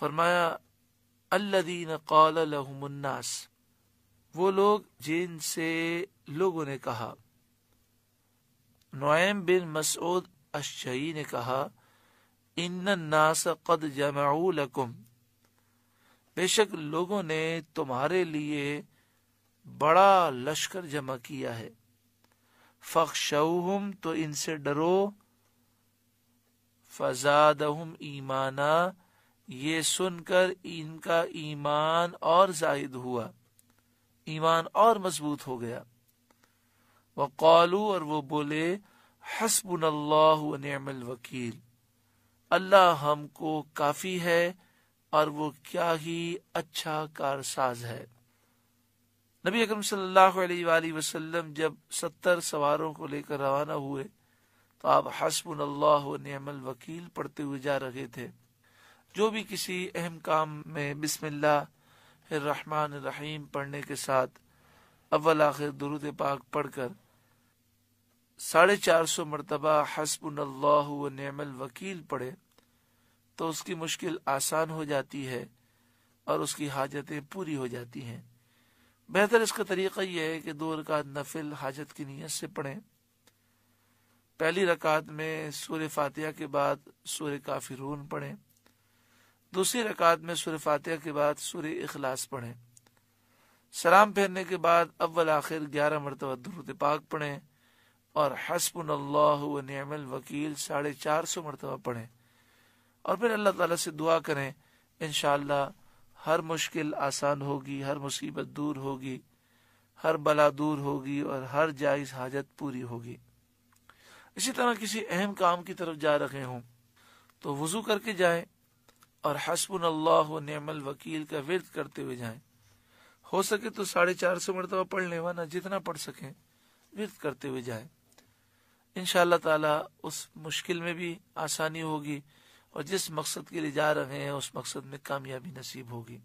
فرمایا اللہ دین قال لهم الناس وہ لوگ جن سے لوگوں نے کہا نعیم بن مسعود اشعی نے کہا ان الناس قد جمعوا لکم بے شک لوگوں نے تمہارے لیے بڑا لشکر جمع کیا ہے فخشوہم تو ان سے ڈرو فزادہم ایمانہ ایمانا یہ سن کر ان کا ایمان اور زائد ہوا ایمان اور مضبوط ہو گیا وہ قالو اور وہ بولے حسب اللہ اللہ نعم الوکیل ہم کو کافی ہے اور وہ کیا ہی اچھا کار ساز ہے نبی اکرم صلی اللہ علیہ وآلہ وسلم جب ستر سواروں کو لے کر روانہ ہوئے تو آپ حسب اللہ نعم الوکیل پڑھتے ہوئے جا رہے تھے جو بھی کسی اہم کام میں بسم اللہ الرحمن الرحیم پڑھنے کے ساتھ اول آخر درود پاک پڑھ کر ساڑھے چار سو مرتبہ حسب اللہ و نعم الوکیل پڑھے تو اس کی مشکل آسان ہو جاتی ہے اور اس کی حاجتیں پوری ہو جاتی ہیں بہتر اس کا طریقہ یہ ہے کہ دو رکعت نفل حاجت کی نیت سے پڑھیں پہلی رکعت میں سورہ فاتحہ کے بعد سورہ کافرون پڑھیں پڑھے دوسری رکعت میں سور فاتحہ کے بعد سورہ اخلاص پڑھیں سلام پھیرنے کے بعد اول آخر گیارہ مرتبہ درود پاک پڑھیں اور حسب اللہ و نعم الوکیل ساڑھے چار سو مرتبہ پڑھیں اور پھر اللہ تعالیٰ سے دعا کریں انشاءاللہ ہر مشکل آسان ہوگی ہر مصیبت دور ہوگی ہر بلا دور ہوگی اور ہر جائز حاجت پوری ہوگی اسی طرح کسی اہم کام کی طرف جا رہے ہوں تو وضو کر کے جائیں اور حسب اللہ نعم الوکیل کا ورد کرتے ہوئے جائیں ہو سکے تو ساڑھے چار سو مرتبہ پڑھ لیں ورنہ جتنا پڑھ سکیں ورد کرتے ہوئے جائیں اللہ تعالی اس مشکل میں بھی آسانی ہوگی اور جس مقصد کے لیے جا رہے ہیں اس مقصد میں کامیابی نصیب ہوگی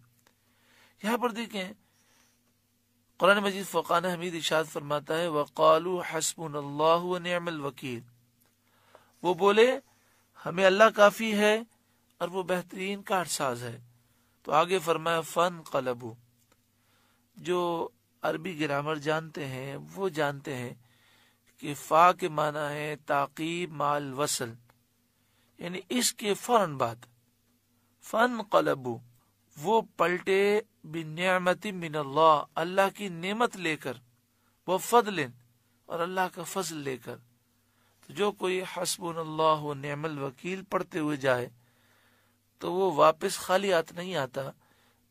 یہاں پر دیکھیں قرآن مجید فقان حمید اشاد فرماتا ہے وقالو حسم اللہ نعم الوکیل وہ بولے ہمیں اللہ کافی ہے اور وہ بہترین کاٹ ساز ہے تو آگے فرمایا فن قلب جو عربی گرامر جانتے ہیں وہ جانتے ہیں کہ فا کے کے معنی ہے مال وصل یعنی اس فوراً فن قلب وہ پلٹے بنعمت من اللہ اللہ کی نعمت لے کر وہ فضل اور اللہ کا فضل لے کر جو کوئی حسب اللہ نعم الوکیل پڑھتے ہوئے جائے تو وہ واپس خالی ہاتھ نہیں آتا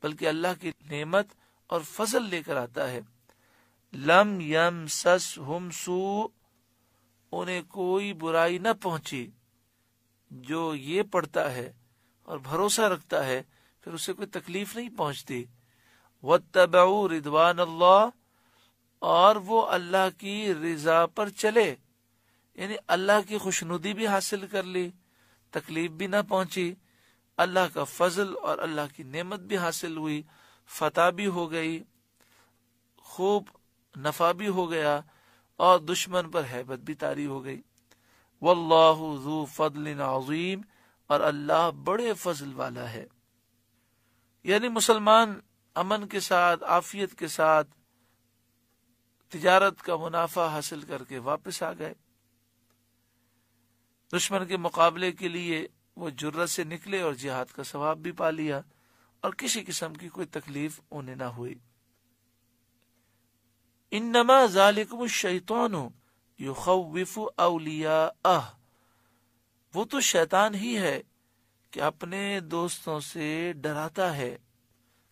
بلکہ اللہ کی نعمت اور فضل لے کر آتا ہے لم یم سس ہم سو انہیں کوئی برائی نہ پہنچی جو یہ پڑھتا ہے اور بھروسہ رکھتا ہے پھر اسے کوئی تکلیف نہیں پہنچتی ردوان اللہ اور وہ اللہ کی رضا پر چلے یعنی اللہ کی خوشنودی بھی حاصل کر لی تکلیف بھی نہ پہنچی اللہ کا فضل اور اللہ کی نعمت بھی حاصل ہوئی فتح بھی ہو گئی خوب نفع بھی ہو گیا اور دشمن پر حیبت بھی تاری ہو گئی واللہ ذو فضل عظیم اور اللہ بڑے فضل والا ہے یعنی مسلمان امن کے ساتھ آفیت کے ساتھ تجارت کا منافع حاصل کر کے واپس آ گئے دشمن کے مقابلے کے لیے وہ جرت سے نکلے اور جہاد کا ثواب بھی پا لیا اور کسی قسم کی کوئی تکلیف انہیں نہ ہوئی انما ذالکم الشیطان یخوف اولیاء وہ تو شیطان ہی ہے کہ اپنے دوستوں سے ڈراتا ہے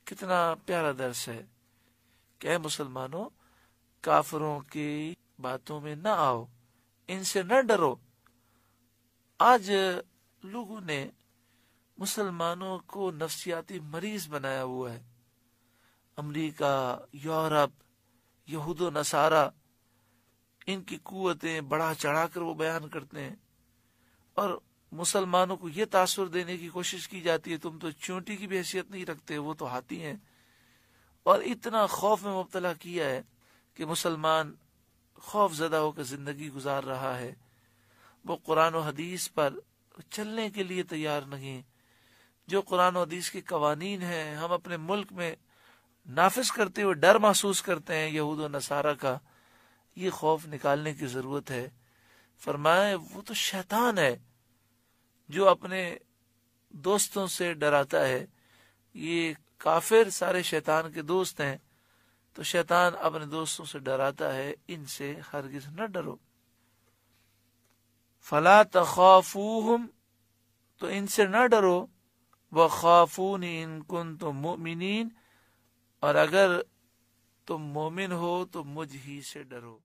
کتنا پیارا درس ہے کہ اے مسلمانوں کافروں کی باتوں میں نہ آؤ ان سے نہ ڈرو آج لوگوں نے مسلمانوں کو نفسیاتی مریض بنایا ہوا ہے امریکہ یورپ یہود و نصارہ ان کی قوتیں بڑھا چڑھا کر وہ بیان کرتے ہیں اور مسلمانوں کو یہ تاثر دینے کی کوشش کی جاتی ہے تم تو چونٹی کی بھی حیثیت نہیں رکھتے وہ تو ہاتھی ہیں اور اتنا خوف میں مبتلا کیا ہے کہ مسلمان خوف زدہ ہو کر زندگی گزار رہا ہے وہ قرآن و حدیث پر چلنے کے لیے تیار نہیں جو قرآن و حدیث کے قوانین ہیں ہم اپنے ملک میں نافذ کرتے ہوئے ڈر محسوس کرتے ہیں یہود و نصارہ کا یہ خوف نکالنے کی ضرورت ہے فرمائے وہ تو شیطان ہے جو اپنے دوستوں سے ڈراتا ہے یہ کافر سارے شیطان کے دوست ہیں تو شیطان اپنے دوستوں سے ڈراتا ہے ان سے ہرگز نہ ڈرو فلا تخافوهم تو ان سے نہ ڈرو وہ خافون ان کن تو مومنین اور اگر تم مومن ہو تو مجھ ہی سے ڈرو